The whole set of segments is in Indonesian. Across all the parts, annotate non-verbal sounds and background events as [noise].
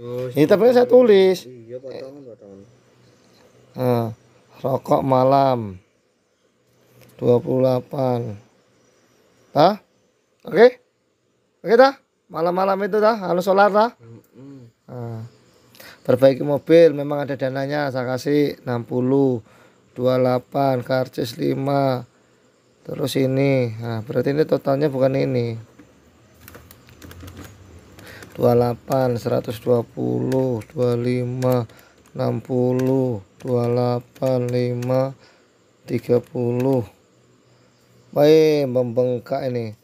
ini tapi saya tulis. Iya, potongan, eh. potongan. Nah, rokok malam 28. Tah? Oke? Okay? Oke okay, dah? Malam-malam itu dah, halo anu solar dah. Nah, perbaiki mobil memang ada dananya, saya kasih 60 28 karcis 5 terus ini. Nah, berarti ini totalnya bukan ini. 28 120 25 60 28 5 30 baik membengkak ini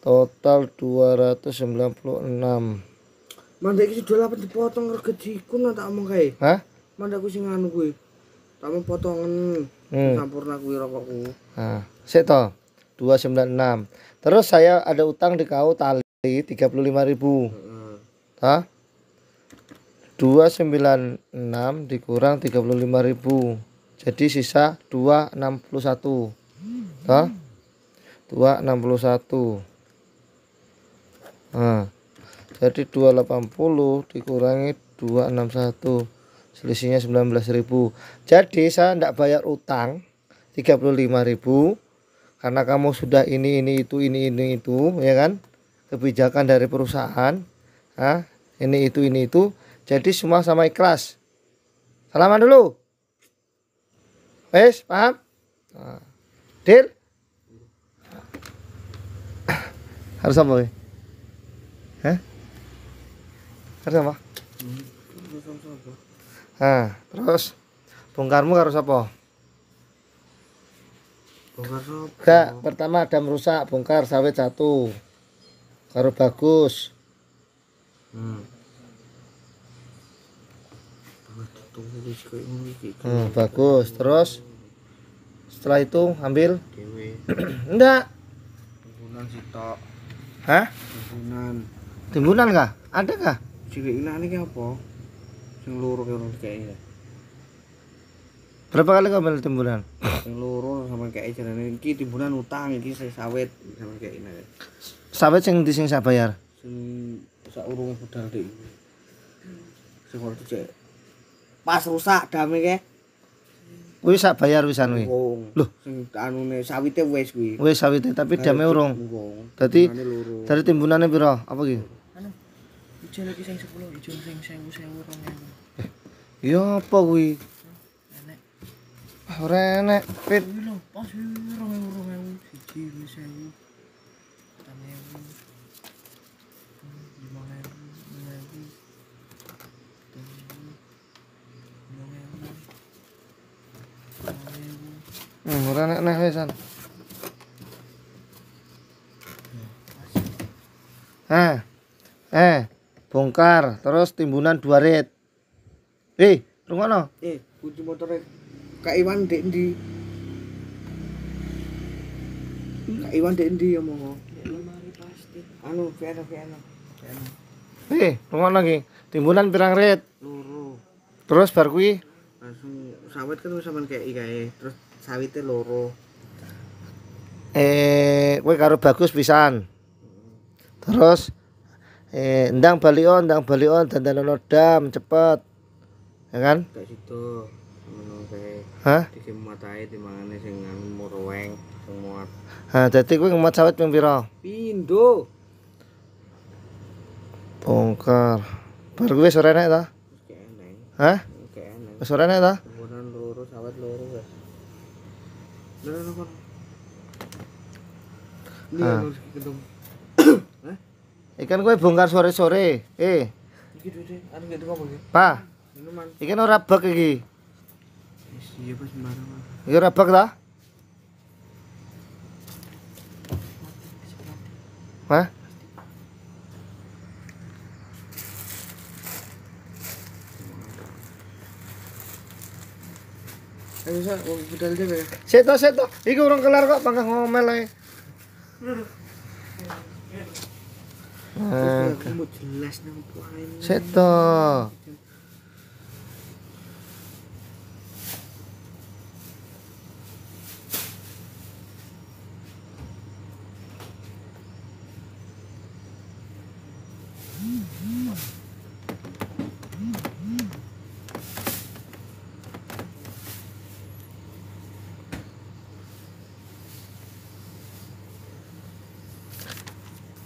total 296 Manda iki sudah lapan dipotong regejiku nang tak omong kae. Hah? Manda ku sing anu kuwi. Tak mau potongan hmm. sampurna kuwi rokokku. Nah, sik to. 296. Terus saya ada utang di kau tali 35.000. Hmm juta 296 dikurang 35.000. Jadi sisa 261. Hah? 261. Nah, jadi 280 dikurangi 261 selisihnya 19.000. Jadi saya tidak bayar utang 35.000 karena kamu sudah ini ini itu ini ini itu ya kan kebijakan dari perusahaan Hah? ini itu ini itu jadi semua sama ikhlas salaman dulu wes paham nah. deal harus apa Hah? Harus apa? Nah, terus bongkarmu harus apa? Bongkar Enggak, pertama ada merusak, bongkar sawit satu. Harus bagus. Hmm. bagus terus setelah itu ambil [clears throat] enggak timbunan sitok hah timbunan timbunan kah ada kah cilik ini ini apa yang luruh yang kayak Berapa kali kau beli timbunan? Seluruh [coughs] sama kayak jalan ini timbunan utang ini saya sawit sama kayak ini. Sawit yang di sing saya bayar. Sing sak urung budal cek. Pas rusak dame ke. Kuwi sak bayar wisan kuwi. Lho, sing anune sawite wis kuwi. Wis sawite tapi dame urung. Dadi dari timbunane piro? Apa ki? Anu. Ijo lagi sing 10, ijo sing 1000, 2000. Ya apa kuwi? Ah, ora enak, Pit. Lho, pas 2000, 2000, 1000, murah nek neh wesan. Nah. Eh, eh, bongkar terus timbunan 2 rit. Eh, rungono. Eh, kunci motore Kak Iwan ndek ndi? Kak Iwan ndek ndi ya monggo? Anu, piano piano. Eh, rungono lagi? Timbunan pirang rit? Loro. Terus bar kuwi langsung sawit kan sampean kayak kae. Terus sawite loro eh kowe karo bagus pisan terus eh ndang bali on, ndang bali balion dandanono dam cepet ya kan kayak situ Hah? Iki matahe dimangane sing anu muruweng, sing muat. Ha, dadi kuwi ngemat sawit ping pira? Pindho. Bongkar. Bar kuwi sore nek ta? Hah? Wis ora nek ta? Loro sawit loro, guys. Ah. Anu, [coughs] eh? Ikan kue bongkar sore-sore. Eh. Iki ikan anu gak apa iki? Pa. ora bak iki. Iya pas sembarangan. Iki ora bak ta? Hah? budal dhewe. Sik to, sik kelar kok pangkah ngomel ae. Nah, jelas nang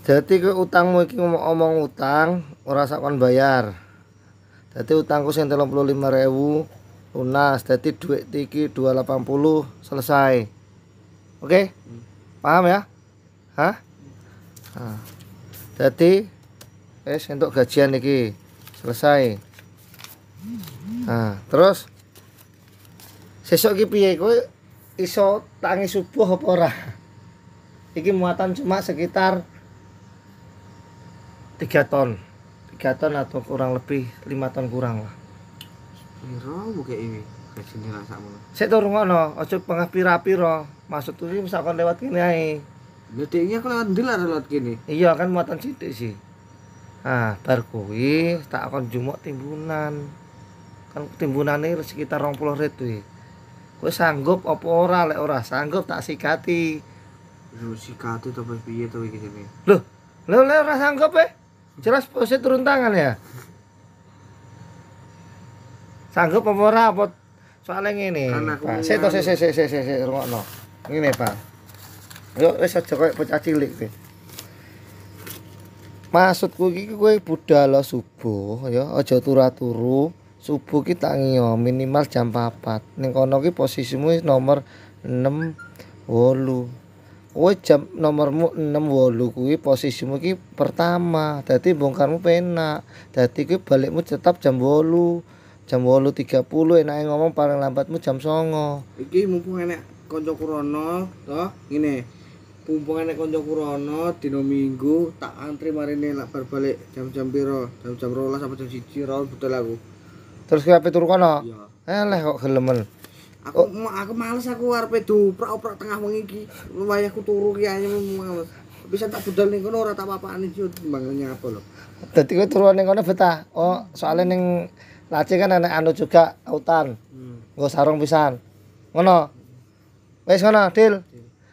jadi ke utangmu iki -ngomong utang ora sakon bayar jadi utangku sing 35.000 lunas jadi duit tiki 280 selesai oke okay? paham ya hah nah. jadi es untuk gajian iki selesai nah terus sesok iki piye kowe iso tangi subuh apa ora iki muatan cuma sekitar 3 ton 3 ton atau kurang lebih 5 ton kurang lah piro buka ini gajine lah sakmono sik tur ngono aja pengah pira-pira maksud kuwi misalkan lewat kini ae jadi ini aku lewat ndi lewat kini iya kan muatan sithik sih ah berkuwi tak akan jumuk timbunan kan timbunan ini sekitar rong puluh ribu kowe sanggup apa ora lek ora sanggup tak sikati lho sikati tapi piye to gini loh lo lho ora sanggup eh Jelas posisi turun tangan ya. Sanggup pemurah ora apa soalnya ngene. Pak, saya tuh saya saya saya saya saya no ini Pak. Yo saya coba koyo bocah cilik iki. Maksudku iki kowe budal subuh ya, aja turu-turu. Subuh kita ngiyo, minimal jam 4. ini kono posisimu nomor 6 8 kowe jam nomormu 68 kuwi posisimu ki pertama dadi bongkarmu penak dadi kuwi balikmu tetap jam 8 jam tiga puluh, enake ngomong paling lambatmu jam 09.00 iki mumpung enak konco kurono, toh ini mumpung enak konco kurono, di Minggu tak antri marine lak bar balik jam-jam biro, jam-jam 12 sampai jam 1 raun budal aku terus kowe apa turu kono iya eh, leh kok gelemen aku oh. aku males aku arepe doprak-oprak tengah wengi iki wayahku turu ki ayo bisa tak budal ning kono ora tak papakne yo timbang nyapo lho dadi kowe turu ning kono betah oh soalnya ning laci kan ana anu juga hutan hmm. sarung pisan ngono wis ngono dil?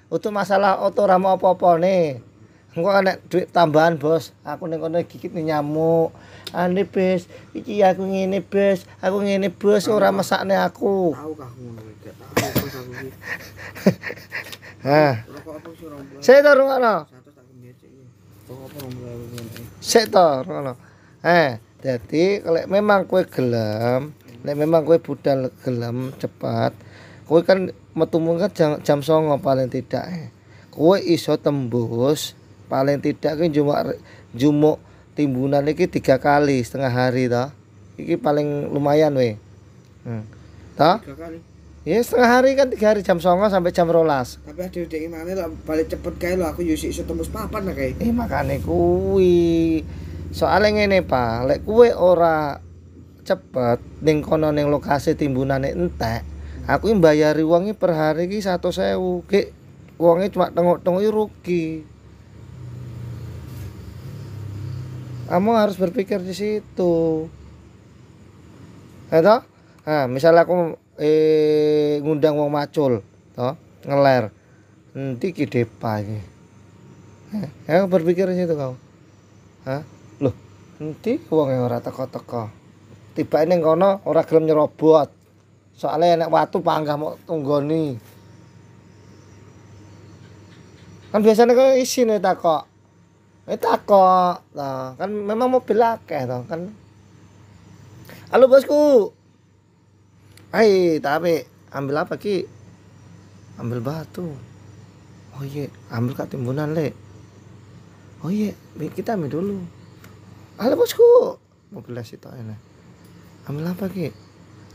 untuk masalah oto ramo apa-apa nih engko ana duit tambahan bos aku ning kono gigit nyamuk ane bes iki aku ngene bes aku ngene bos ora mesakne aku tahu kah ngono iki ha saya to rungono Sik to ngono. Eh, dadi kalau memang kowe gelem, nek memang kowe budal gelem cepat, kowe kan metumu kan jam, jam songo paling tidak. Kowe iso tembus paling tidak kan cuma jumuk timbunan ini tiga kali setengah hari toh iki paling lumayan weh hmm. toh Iya ya setengah hari kan tiga hari jam songo sampai jam rolas tapi ada yang mana lah balik cepet kayak lo aku yusi iso tembus papan lah kayak eh makanya kui soalnya ini pak lek kue ora cepet Neng konon neng lokasi timbunan timbunane entek aku bayari uangnya per hari ki satu sewu ki uangnya cuma tengok-tengok rugi kamu harus berpikir di situ Eto? Ya nah misalnya aku eh ngundang wong macul toh ngeler nanti kidepa ini ya berpikir di situ kau Hah? loh nanti wong yang ora teko-teko tiba ini kono orang gelem nyerobot soalnya enak waktu panggah mau nih kan biasanya kau isi nih takok itu eh, kok nah, kan memang mobil lake toh kan halo bosku Hai, tapi ambil apa ki? Ambil batu. Oh iya, ambil kak timbunan le. Oh iya, kita ambil dulu. Halo bosku, mobil situ ini. Ambil apa ki?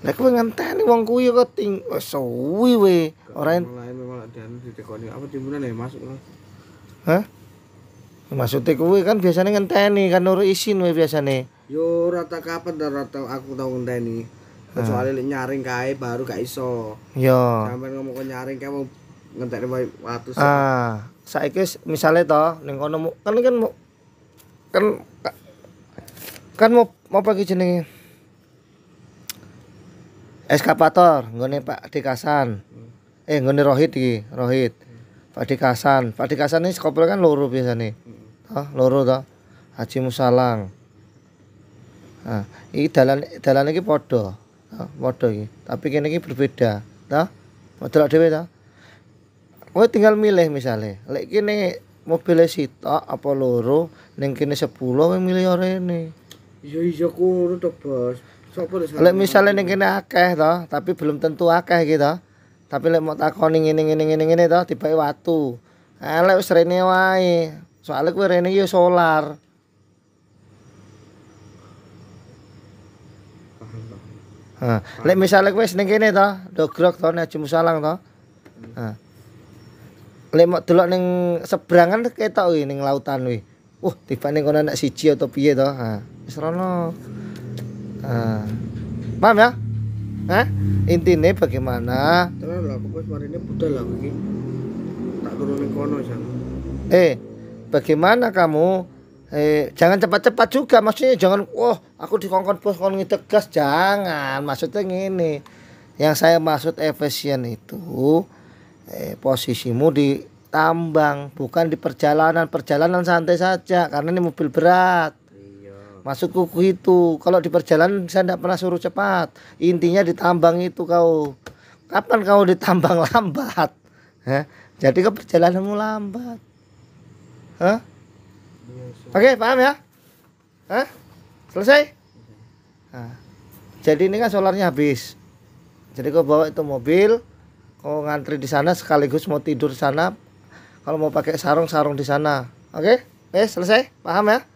Lek kowe ngenteni wong kuwi kok ting oh, suwi we. Ora lain memang ada ditekoni apa timbunan ya masuk. Hah? Maksudnya kowe kan biasanya ngenteni kan nur isin kowe nih. Yo rata kapan dan rata aku tau ngenteni. Ah. Kecuali hmm. nyaring kae baru gak iso. Yo. Kapan ngomong kok nyaring kae mau ngenteni wae watus. Ah, saiki misale to ning kono kan kan, kan kan kan kan mau mau pergi jenenge eskapator ngene Pak Dikasan, hmm. Eh ngene Rohit iki, Rohit. Hmm. Pak Dikasan, Pak Dikasan ini skopel kan loro biasa nih. Hmm toh loro toh Haji Musalang nah iki dalan dalan iki podo, toh podo iki tapi kini ini berbeda toh padha dhewe toh kowe tinggal milih misalnya lek kini mobilnya sita apa loro neng kini sepuluh kowe milih rene iya iya kuwi to bos Lek misalnya neng kini akeh dah, tapi belum tentu akeh iki Tapi lek mau takoni ngene ngene ngene ini to tipe watu. Alek eh, lek wis rene wae, soalnya kue rene yo solar Nah, Lek misale kowe seneng kene to, dogrok to nek jemu salang to. Nah. Lek mok delok ning seberangan ketok kuwi ning lautan kuwi. Wah, uh, tiba ning kono nek siji atau piye to. Heeh. Wis rono. Heeh. Paham ya? Hah? Intine bagaimana? Terus lah, pokoknya marine budal lah iki. Tak turun ning kono, Jan. Eh, bagaimana kamu eh, jangan cepat-cepat juga maksudnya jangan wah oh, aku dikongkon bos kon gas jangan maksudnya gini yang saya maksud efisien itu eh, posisimu di tambang bukan di perjalanan perjalanan santai saja karena ini mobil berat iya. masuk kuku itu kalau di perjalanan saya tidak pernah suruh cepat intinya di tambang itu kau kapan kau ditambang [laughs] lambat jadi ke perjalananmu lambat Oke, okay, paham ya? Hah? Selesai? Nah, jadi ini kan solarnya habis. Jadi kau bawa itu mobil, kau ngantri di sana sekaligus mau tidur sana. Kalau mau pakai sarung, sarung di sana. Oke? Okay? Eh, Oke, selesai? Paham ya?